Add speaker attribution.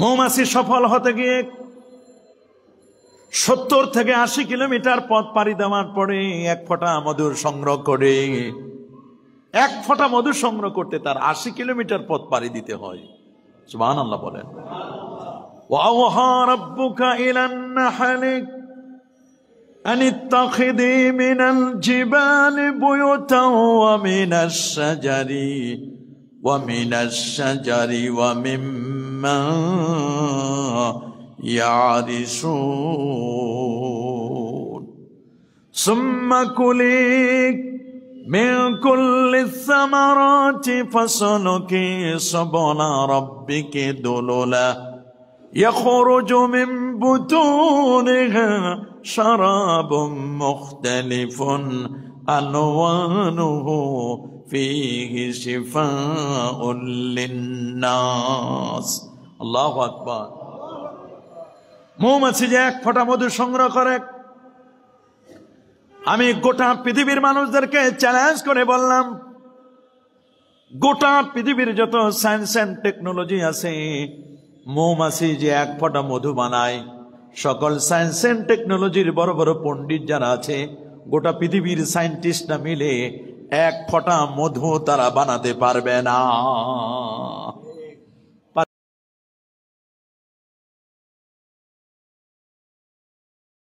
Speaker 1: মৌমাছি সফল হতে গিয়ে সত্তর থেকে আশি কিলোমিটার পথ পাড়ি দেওয়ার পরে এক ফোঁটা মধুর সংগ্রহ করে এক ফোঁটা মধু সংগ্রহ করতে তার আশি কিলোমিটার পথ পাড়ি দিতে হয় সুবাহান আল্লাহ বলেন মিনাল ومن الشجر ومما يعرشون ثم كلي من كل الثمرات فسلكي سبل ربك دللا يخرج من بطونها شراب مختلف ألوانه فيه شفاء للناس الله أكبر মৌমাছি যে এক ফোঁটা মধু সংগ্রহ করে আমি গোটা পৃথিবীর মানুষদেরকে চ্যালেঞ্জ করে বললাম গোটা পৃথিবীর যত সায়েন্স অ্যান্ড টেকনোলজি আছে মৌমাছি যে এক ফোঁটা মধু বানায় সকল সায়েন্স অ্যান্ড টেকনোলজির বড় বড় পণ্ডিত যারা আছে গোটা পৃথিবীর সায়েন্টিস্টরা মিলে এক ফোঁটা মধু তারা বানাতে পারবে না